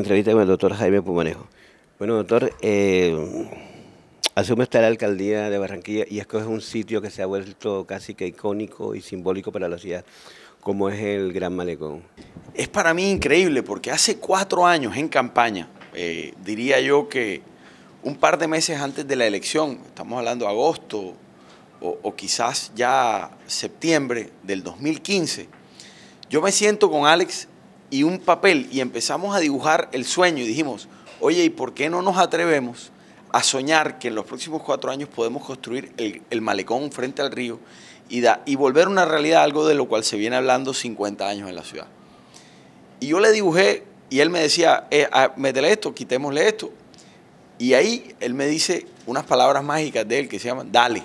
entrevista con el doctor Jaime Pumanejo. Bueno, doctor, eh, asume está la alcaldía de Barranquilla y es que es un sitio que se ha vuelto casi que icónico y simbólico para la ciudad, como es el Gran Malecón. Es para mí increíble porque hace cuatro años en campaña, eh, diría yo que un par de meses antes de la elección, estamos hablando de agosto o, o quizás ya septiembre del 2015, yo me siento con Alex y un papel y empezamos a dibujar el sueño y dijimos, oye, ¿y por qué no nos atrevemos a soñar que en los próximos cuatro años podemos construir el, malecón frente al río y, y volver una realidad algo de lo cual se viene hablando 50 años en la ciudad? Y yo le dibujé y él me decía, eh, ah, métele esto, quitémosle esto. Y ahí él me dice unas palabras mágicas de él que se llaman, dale.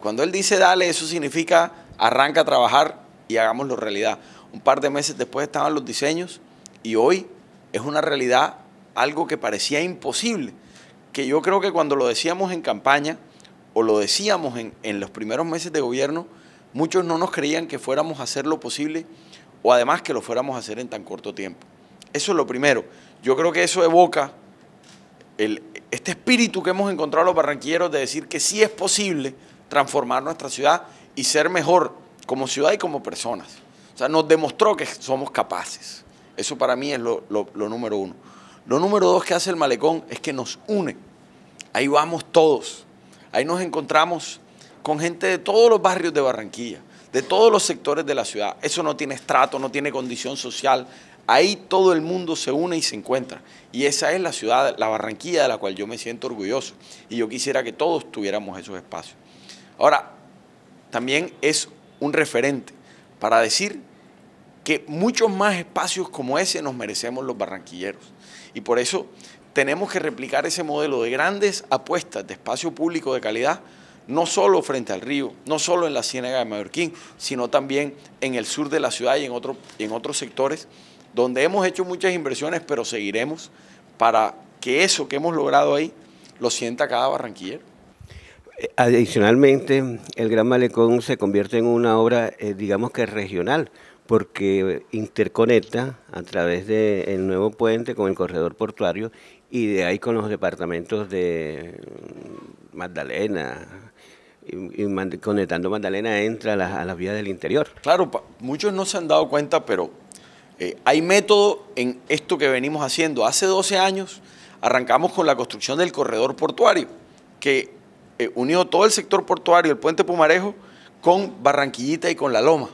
Cuando él dice dale, eso significa arranca a trabajar y hagámoslo realidad. Un par de meses después estaban los diseños y hoy es una realidad algo que parecía imposible, que yo creo que cuando lo decíamos en campaña o lo decíamos en, los primeros meses de gobierno, muchos no nos creían que fuéramos a hacer lo posible o además que lo fuéramos a hacer en tan corto tiempo. Eso es lo primero. Yo creo que eso evoca este espíritu que hemos encontrado los barranquilleros de decir que sí es posible transformar nuestra ciudad y ser mejor como ciudad y como personas. O sea, nos demostró que somos capaces. Eso para mí es lo, número uno. Lo número dos que hace el malecón es que nos une. Ahí vamos todos. Ahí nos encontramos con gente de todos los barrios de Barranquilla, de todos los sectores de la ciudad. Eso no tiene estrato, no tiene condición social. Ahí todo el mundo se une y se encuentra. Y esa es la ciudad, la Barranquilla de la cual yo me siento orgulloso. Y yo quisiera que todos tuviéramos esos espacios. Ahora, también es un referente para decir que muchos más espacios como ese nos merecemos los barranquilleros. Y por eso tenemos que replicar ese modelo de grandes apuestas de espacio público de calidad, no solo frente al río, no solo en la Ciénaga de Mallorquín, sino también en el sur de la ciudad y en, en otros sectores donde hemos hecho muchas inversiones, pero seguiremos para que eso que hemos logrado ahí lo sienta cada barranquillero. Adicionalmente, el Gran Malecón se convierte en una obra, eh, digamos que regional, porque interconecta a través del nuevo puente con el corredor portuario y de ahí con los departamentos de mm, Magdalena, y, conectando Magdalena entra a, las, vías del interior. Claro, muchos no se han dado cuenta, pero eh, hay método en esto que venimos haciendo. Hace 12 años arrancamos con la construcción del corredor portuario, que eh, unió todo el sector portuario, el puente Pumarejo, con Barranquillita y con La Loma.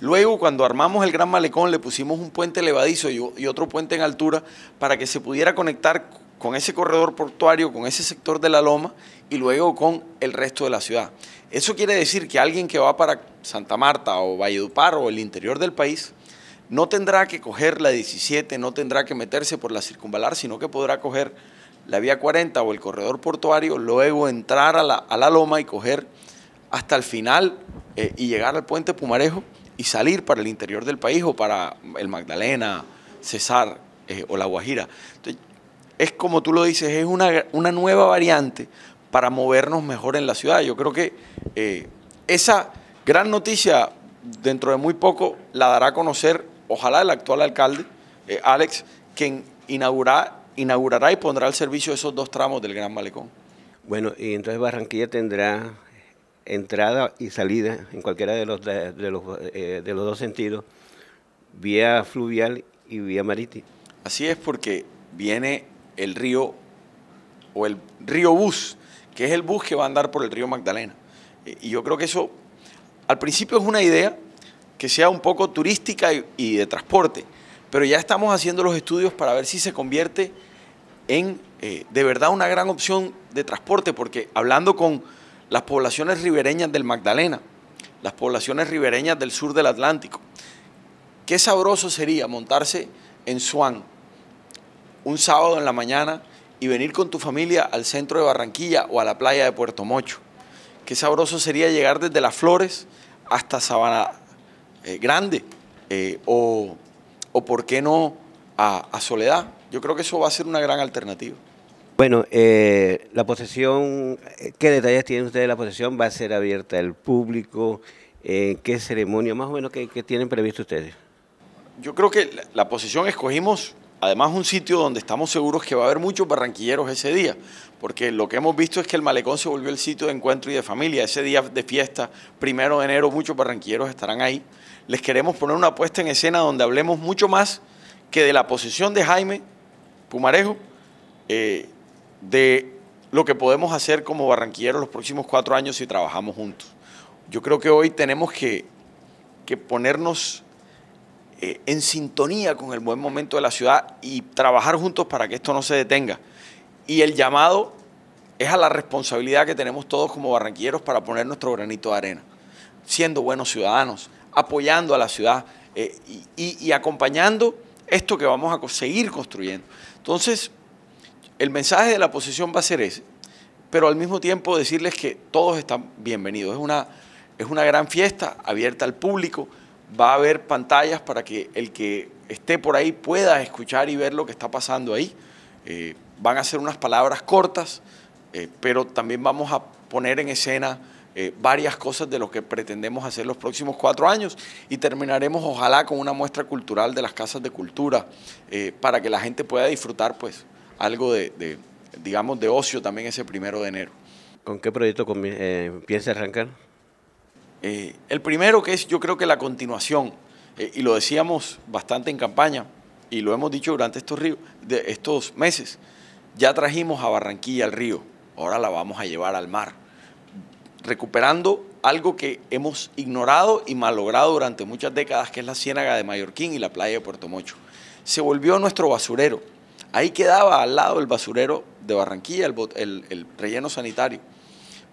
Luego, cuando armamos el Gran Malecón, le pusimos un puente levadizo y, y otro puente en altura para que se pudiera conectar con ese corredor portuario, con ese sector de la loma y luego con el resto de la ciudad. Eso quiere decir que alguien que va para Santa Marta o Valledupar o el interior del país no tendrá que coger la 17, no tendrá que meterse por la circunvalar, sino que podrá coger la vía 40 o el corredor portuario, luego entrar a la, loma y coger hasta el final eh, y llegar al puente Pumarejo y salir para el interior del país o para el Magdalena, Cesar eh, o La Guajira. Entonces, es como tú lo dices, es una, nueva variante para movernos mejor en la ciudad. Yo creo que eh, esa gran noticia dentro de muy poco la dará a conocer, ojalá el actual alcalde, Alex, quien inaugurará inaugurará y pondrá al servicio esos dos tramos del Gran Malecón. Bueno, y entonces Barranquilla tendrá entrada y salida en cualquiera de los, eh, de, los, dos sentidos, vía fluvial y vía marítima. Así es porque viene el río o el río bus, que es el bus que va a andar por el río Magdalena. Eh, y yo creo que eso al principio es una idea que sea un poco turística y de transporte, pero ya estamos haciendo los estudios para ver si se convierte en eh, de verdad una gran opción de transporte, porque hablando con las poblaciones ribereñas del Magdalena, las poblaciones ribereñas del sur del Atlántico, qué sabroso sería montarse en Swan un sábado en la mañana y venir con tu familia al centro de Barranquilla o a la playa de Puerto Mocho. Qué sabroso sería llegar desde Las Flores hasta Sabana eh, Grande eh, o o por qué no a, Soledad. Yo creo que eso va a ser una gran alternativa. Bueno, eh, la posesión, eh, ¿qué detalles tiene ustedes de la posesión? ¿Va a ser abierta al público? Eh, ¿Qué ceremonia más o menos que, tienen previsto ustedes? Yo creo que la, la posesión escogimos además un sitio donde estamos seguros que va a haber muchos barranquilleros ese día, porque lo que hemos visto es que el malecón se volvió el sitio de encuentro y de familia. Ese día de fiesta, primero de enero, muchos barranquilleros estarán ahí les queremos poner una puesta en escena donde hablemos mucho más que de la posición de Jaime Pumarejo, eh, de lo que podemos hacer como barranquilleros los próximos cuatro años si trabajamos juntos. Yo creo que hoy tenemos que, ponernos eh, en sintonía con el buen momento de la ciudad y trabajar juntos para que esto no se detenga. Y el llamado es a la responsabilidad que tenemos todos como barranquilleros para poner nuestro granito de arena, siendo buenos ciudadanos, apoyando a la ciudad eh, y, acompañando esto que vamos a seguir construyendo. Entonces, el mensaje de la oposición va a ser ese, pero al mismo tiempo decirles que todos están bienvenidos. Es una, es una gran fiesta abierta al público, va a haber pantallas para que el que esté por ahí pueda escuchar y ver lo que está pasando ahí. Eh, van a ser unas palabras cortas, eh, pero también vamos a poner en escena eh, varias cosas de lo que pretendemos hacer los próximos cuatro años y terminaremos ojalá con una muestra cultural de las casas de cultura eh, para que la gente pueda disfrutar pues algo de, digamos de ocio también ese primero de enero. ¿Con qué proyecto empieza eh, piensa arrancar? el primero que es yo creo que la continuación y lo decíamos bastante en campaña y lo hemos dicho durante estos, de estos meses, ya trajimos a Barranquilla al río, ahora la vamos a llevar al mar recuperando algo que hemos ignorado y malogrado durante muchas décadas, que es la ciénaga de Mallorquín y la playa de Puerto Mocho. Se volvió nuestro basurero. Ahí quedaba al lado el basurero de Barranquilla, el, relleno sanitario.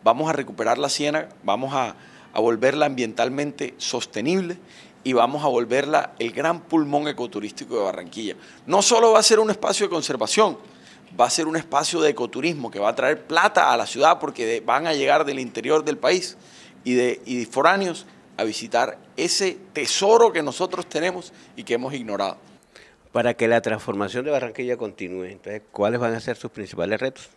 Vamos a recuperar la ciénaga, vamos a, a volverla ambientalmente sostenible y vamos a volverla el gran pulmón ecoturístico de Barranquilla. No solo va a ser un espacio de conservación, va a ser un espacio de ecoturismo que va a traer plata a la ciudad porque van a llegar del interior del país y de, y foráneos a visitar ese tesoro que nosotros tenemos y que hemos ignorado. Para que la transformación de Barranquilla continúe, entonces, ¿cuáles van a ser sus principales retos?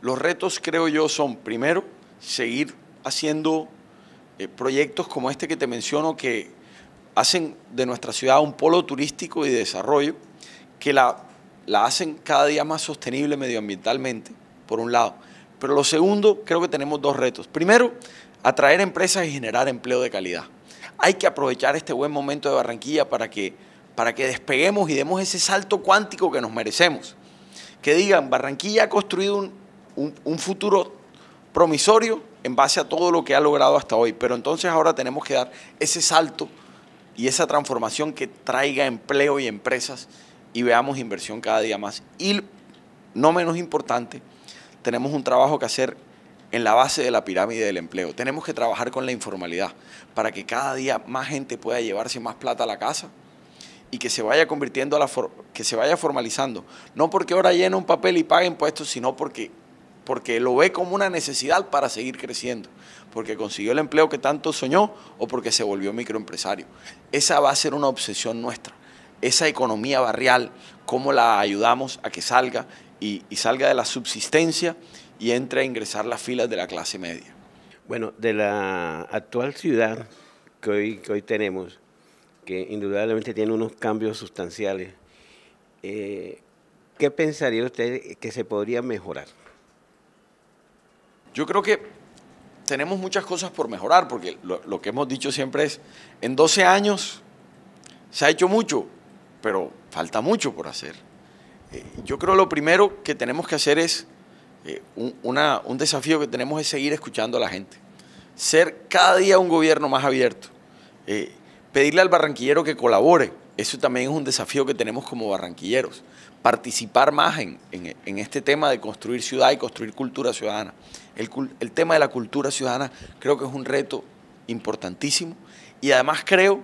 Los retos, creo yo, son, primero, seguir haciendo eh, proyectos como este que te menciono que hacen de nuestra ciudad un polo turístico y de desarrollo, que la la hacen cada día más sostenible medioambientalmente, por un lado. Pero lo segundo, creo que tenemos dos retos. Primero, atraer empresas y generar empleo de calidad. Hay que aprovechar este buen momento de Barranquilla para que, para que despeguemos y demos ese salto cuántico que nos merecemos. Que digan, Barranquilla ha construido un, un futuro promisorio en base a todo lo que ha logrado hasta hoy, pero entonces ahora tenemos que dar ese salto y esa transformación que traiga empleo y empresas y veamos inversión cada día más. Y no menos importante, tenemos un trabajo que hacer en la base de la pirámide del empleo. Tenemos que trabajar con la informalidad para que cada día más gente pueda llevarse más plata a la casa y que se vaya convirtiendo a la que se vaya formalizando. No porque ahora llena un papel y pague impuestos, sino porque, porque lo ve como una necesidad para seguir creciendo, porque consiguió el empleo que tanto soñó o porque se volvió microempresario. Esa va a ser una obsesión nuestra esa economía barrial, cómo la ayudamos a que salga y, salga de la subsistencia y entre a ingresar las filas de la clase media. Bueno, de la actual ciudad que hoy, que hoy tenemos, que indudablemente tiene unos cambios sustanciales, eh, ¿qué pensaría usted que se podría mejorar? Yo creo que tenemos muchas cosas por mejorar, porque lo, lo que hemos dicho siempre es, en 12 años se ha hecho mucho, pero falta mucho por hacer. Eh, yo creo lo primero que tenemos que hacer es, eh, un, desafío que tenemos es seguir escuchando a la gente, ser cada día un gobierno más abierto, eh, pedirle al barranquillero que colabore, eso también es un desafío que tenemos como barranquilleros, participar más en, este tema de construir ciudad y construir cultura ciudadana. El, el tema de la cultura ciudadana creo que es un reto importantísimo y además creo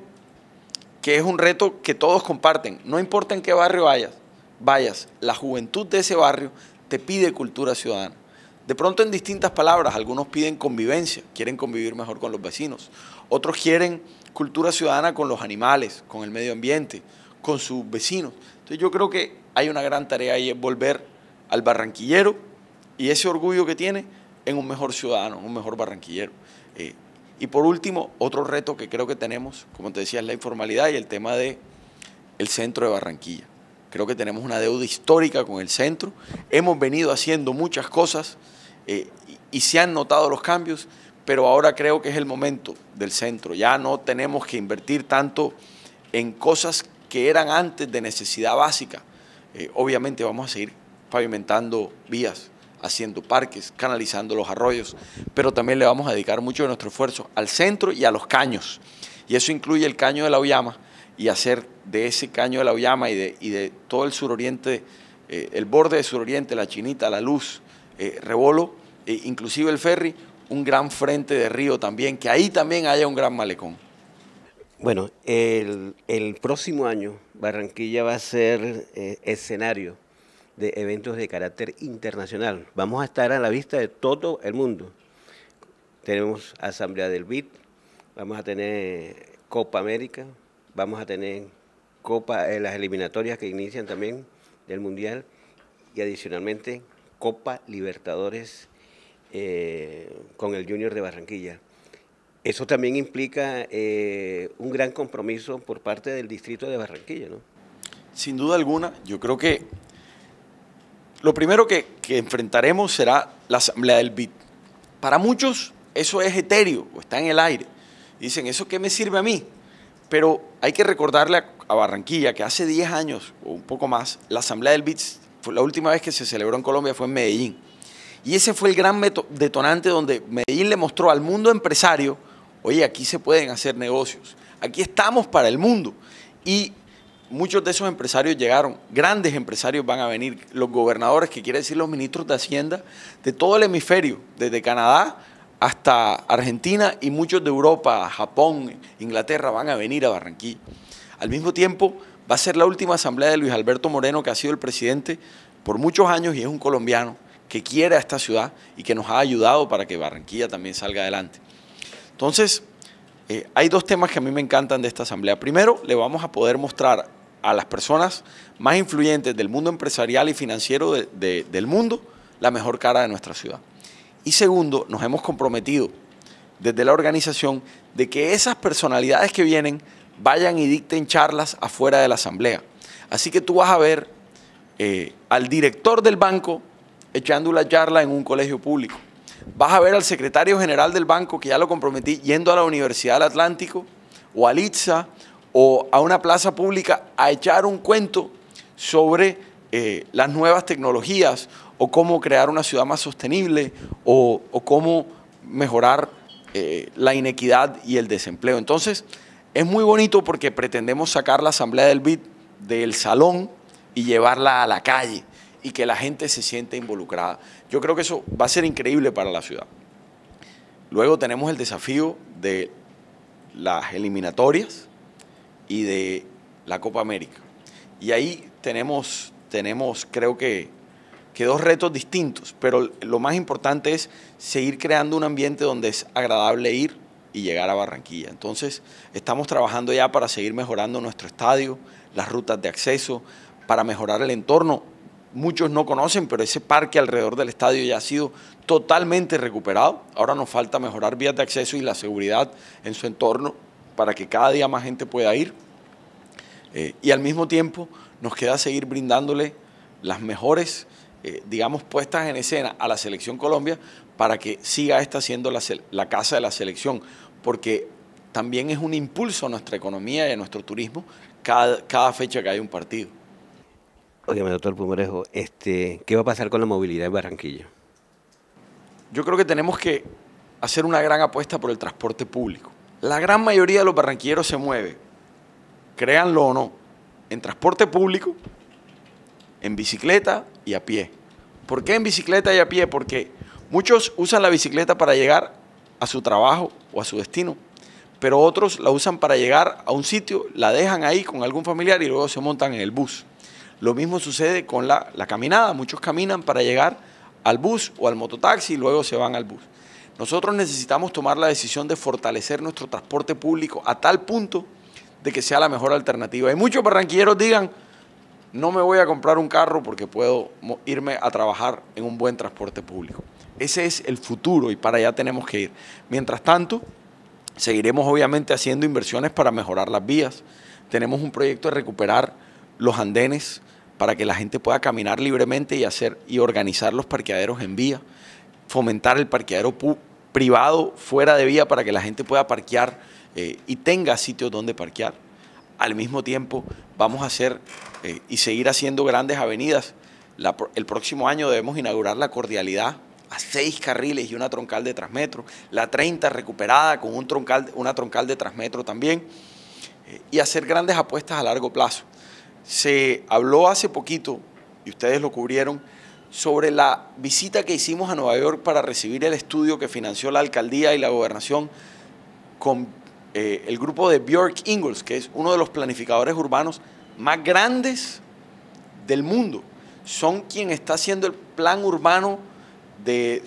que es un reto que todos comparten. No importa en qué barrio vayas, vayas, la juventud de ese barrio te pide cultura ciudadana. De pronto en distintas palabras, algunos piden convivencia, quieren convivir mejor con los vecinos, otros quieren cultura ciudadana con los animales, con el medio ambiente, con sus vecinos. Entonces yo creo que hay una gran tarea ahí, es volver al barranquillero y ese orgullo que tiene en un mejor ciudadano, un mejor barranquillero. Eh, y por último, otro reto que creo que tenemos, como te decía, es la informalidad y el tema de centro de Barranquilla. Creo que tenemos una deuda histórica con el centro. Hemos venido haciendo muchas cosas eh, y se han notado los cambios, pero ahora creo que es el momento del centro. Ya no tenemos que invertir tanto en cosas que eran antes de necesidad básica. Eh, obviamente vamos a seguir pavimentando vías, haciendo parques, canalizando los arroyos, pero también le vamos a dedicar mucho de nuestro esfuerzo al centro y a los caños. Y eso incluye el caño de la Ullama y hacer de ese caño de la Ullama y de, todo el suroriente, eh, el borde de suroriente, la Chinita, la Luz, Revolo, eh, Rebolo, e inclusive el ferry, un gran frente de río también, que ahí también haya un gran malecón. Bueno, el, el próximo año Barranquilla va a ser eh, escenario de eventos de carácter internacional. Vamos a estar a la vista de todo el mundo. Tenemos Asamblea del BID, vamos a tener Copa América, vamos a tener Copa, eh, las eliminatorias que inician también del Mundial y adicionalmente Copa Libertadores eh, con el Junior de Barranquilla. Eso también implica eh, un gran compromiso por parte del distrito de Barranquilla, ¿no? Sin duda alguna, yo creo que lo primero que, enfrentaremos será la asamblea del BIT. Para muchos eso es etéreo o está en el aire. Dicen, ¿eso qué me sirve a mí? Pero hay que recordarle a, Barranquilla que hace 10 años o un poco más, la asamblea del BIT fue la última vez que se celebró en Colombia fue en Medellín. Y ese fue el gran detonante donde Medellín le mostró al mundo empresario, oye, aquí se pueden hacer negocios, aquí estamos para el mundo. Y muchos de esos empresarios llegaron, grandes empresarios van a venir, los gobernadores, que quiere decir los ministros de Hacienda, de todo el hemisferio, desde Canadá hasta Argentina y muchos de Europa, Japón, Inglaterra, van a venir a Barranquilla. Al mismo tiempo, va a ser la última asamblea de Luis Alberto Moreno, que ha sido el presidente por muchos años y es un colombiano que quiere a esta ciudad y que nos ha ayudado para que Barranquilla también salga adelante. Entonces, eh, hay dos temas que a mí me encantan de esta asamblea. Primero, le vamos a poder mostrar a las personas más influyentes del mundo empresarial y financiero del mundo la mejor cara de nuestra ciudad. Y segundo, nos hemos comprometido desde la organización de que esas personalidades que vienen vayan y dicten charlas afuera de la asamblea. Así que tú vas a ver eh, al director del banco echando una charla en un colegio público. Vas a ver al secretario general del banco, que ya lo comprometí, yendo a la Universidad del Atlántico, o al ITSA, o a una plaza pública a echar un cuento sobre eh, las nuevas tecnologías o cómo crear una ciudad más sostenible o, cómo mejorar eh, la inequidad y el desempleo. Entonces, es muy bonito porque pretendemos sacar la Asamblea del BID del salón y llevarla a la calle y que la gente se siente involucrada. Yo creo que eso va a ser increíble para la ciudad. Luego tenemos el desafío de las eliminatorias, y de la Copa América. Y ahí tenemos, tenemos creo que, que dos retos distintos, pero lo más importante es seguir creando un ambiente donde es agradable ir y llegar a Barranquilla. Entonces, estamos trabajando ya para seguir mejorando nuestro estadio, las rutas de acceso, para mejorar el entorno. Muchos no conocen, pero ese parque alrededor del estadio ya ha sido totalmente recuperado. Ahora nos falta mejorar vías de acceso y la seguridad en su entorno para que cada día más gente pueda ir. Eh, y al mismo tiempo nos queda seguir brindándole las mejores, eh, digamos, puestas en escena a la selección Colombia para que siga esta siendo la, casa de la selección, porque también es un impulso a nuestra economía y a nuestro turismo cada, fecha que hay un partido. Óigame, doctor Pumarejo, este, ¿qué va a pasar con la movilidad en Barranquilla? Yo creo que tenemos que hacer una gran apuesta por el transporte público. La gran mayoría de los barranquilleros se mueve, créanlo o no, en transporte público, en bicicleta y a pie. ¿Por qué en bicicleta y a pie? Porque muchos usan la bicicleta para llegar a su trabajo o a su destino, pero otros la usan para llegar a un sitio, la dejan ahí con algún familiar y luego se montan en el bus. Lo mismo sucede con la, caminada, muchos caminan para llegar al bus o al mototaxi y luego se van al bus. Nosotros necesitamos tomar la decisión de fortalecer nuestro transporte público a tal punto de que sea la mejor alternativa. Hay muchos barranquilleros digan, no me voy a comprar un carro porque puedo irme a trabajar en un buen transporte público. Ese es el futuro y para allá tenemos que ir. Mientras tanto, seguiremos obviamente haciendo inversiones para mejorar las vías. Tenemos un proyecto de recuperar los andenes para que la gente pueda caminar libremente y hacer y organizar los parqueaderos en vía, fomentar el parqueadero público, privado fuera de vía para que la gente pueda parquear eh, y tenga sitios donde parquear. Al mismo tiempo vamos a hacer eh, y seguir haciendo grandes avenidas. el próximo año debemos inaugurar la cordialidad a seis carriles y una troncal de Transmetro. La 30 recuperada con un troncal, una troncal de Transmetro también. Eh, y hacer grandes apuestas a largo plazo. Se habló hace poquito, y ustedes lo cubrieron, sobre la visita que hicimos a Nueva York para recibir el estudio que financió la alcaldía y la gobernación con eh, el grupo de Bjork Ingalls, que es uno de los planificadores urbanos más grandes del mundo. Son quien está haciendo el plan urbano de,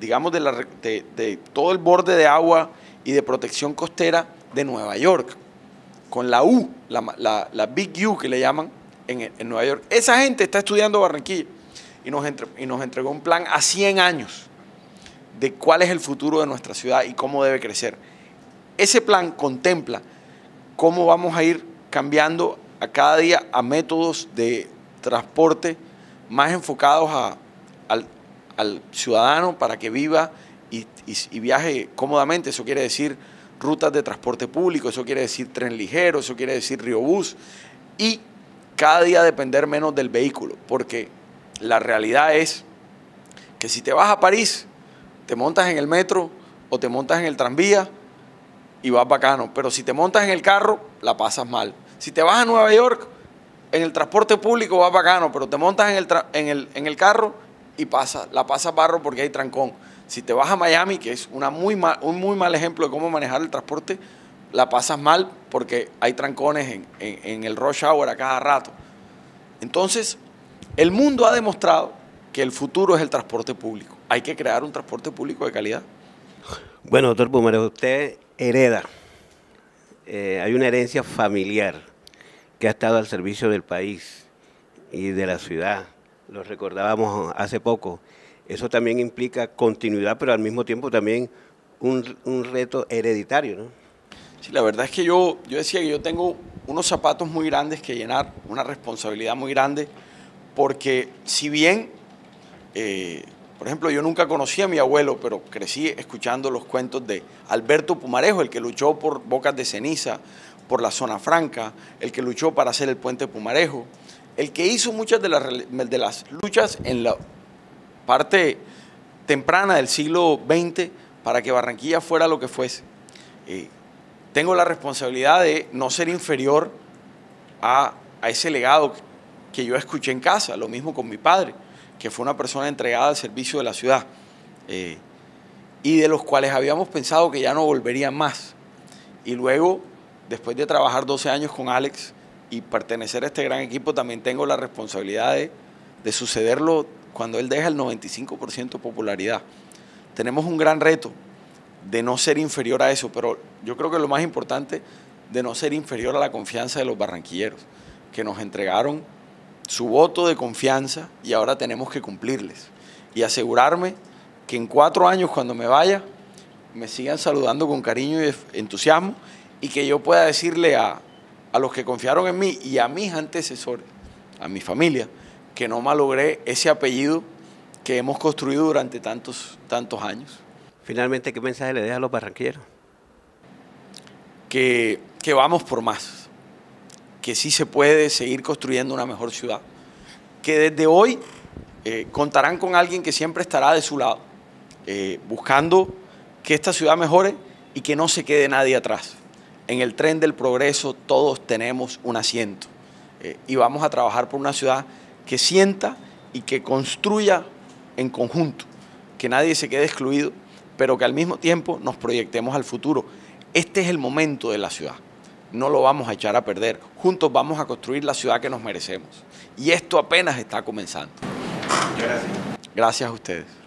digamos, de, todo el borde de agua y de protección costera de Nueva York, con la U, la, Big U que le llaman en, en Nueva York. Esa gente está estudiando Barranquilla y nos, entregó un plan a 100 años de cuál es el futuro de nuestra ciudad y cómo debe crecer. Ese plan contempla cómo vamos a ir cambiando a cada día a métodos de transporte más enfocados al, ciudadano para que viva y, viaje cómodamente. Eso quiere decir rutas de transporte público, eso quiere decir tren ligero, eso quiere decir riobús y cada día depender menos del vehículo, porque la realidad es que si te vas a París, te montas en el metro o te montas en el tranvía y vas bacano. Pero si te montas en el carro, la pasas mal. Si te vas a Nueva York, en el transporte público vas bacano, pero te montas en el, el, en el carro y pasa, la pasas barro porque hay trancón. Si te vas a Miami, que es una muy un muy mal ejemplo de cómo manejar el transporte, la pasas mal porque hay trancones en, en el rush hour a cada rato. Entonces, el mundo ha demostrado que el futuro es el transporte público. Hay que crear un transporte público de calidad. Bueno, doctor Pumero, usted hereda. Eh, hay una herencia familiar que ha estado al servicio del país y de la ciudad. Lo recordábamos hace poco. Eso también implica continuidad, pero al mismo tiempo también un, un reto hereditario, ¿no? Sí, la verdad es que yo, yo decía que yo tengo unos zapatos muy grandes que llenar, una responsabilidad muy grande porque si bien, eh, por ejemplo, yo nunca conocí a mi abuelo, pero crecí escuchando los cuentos de Alberto Pumarejo, el que luchó por Bocas de Ceniza, por la Zona Franca, el que luchó para hacer el puente Pumarejo, el que hizo muchas de las, de las luchas en la parte temprana del siglo XX para que Barranquilla fuera lo que fuese. Eh, tengo la responsabilidad de no ser inferior a, a ese legado que yo escuché en casa, lo mismo con mi padre, que fue una persona entregada al servicio de la ciudad, eh, y de los cuales habíamos pensado que ya no volverían más. Y luego, después de trabajar 12 años con Alex y pertenecer a este gran equipo, también tengo la responsabilidad de, de sucederlo cuando él deja el 95% de popularidad. Tenemos un gran reto de no ser inferior a eso, pero yo creo que lo más importante de no ser inferior a la confianza de los barranquilleros, que nos entregaron su voto de confianza y ahora tenemos que cumplirles y asegurarme que en cuatro años cuando me vaya me sigan saludando con cariño y entusiasmo y que yo pueda decirle a, los que confiaron en mí y a mis antecesores, a mi familia, que no malogré ese apellido que hemos construido durante tantos, tantos años. Finalmente, ¿qué mensaje le deja a los barranquilleros? Que, que vamos por más que sí se puede seguir construyendo una mejor ciudad, que desde hoy eh, contarán con alguien que siempre estará de su lado, eh, buscando que esta ciudad mejore y que no se quede nadie atrás. En el tren del progreso todos tenemos un asiento eh, y vamos a trabajar por una ciudad que sienta y que construya en conjunto, que nadie se quede excluido, pero que al mismo tiempo nos proyectemos al futuro. Este es el momento de la ciudad no lo vamos a echar a perder. Juntos vamos a construir la ciudad que nos merecemos. Y esto apenas está comenzando. Gracias. Gracias a ustedes.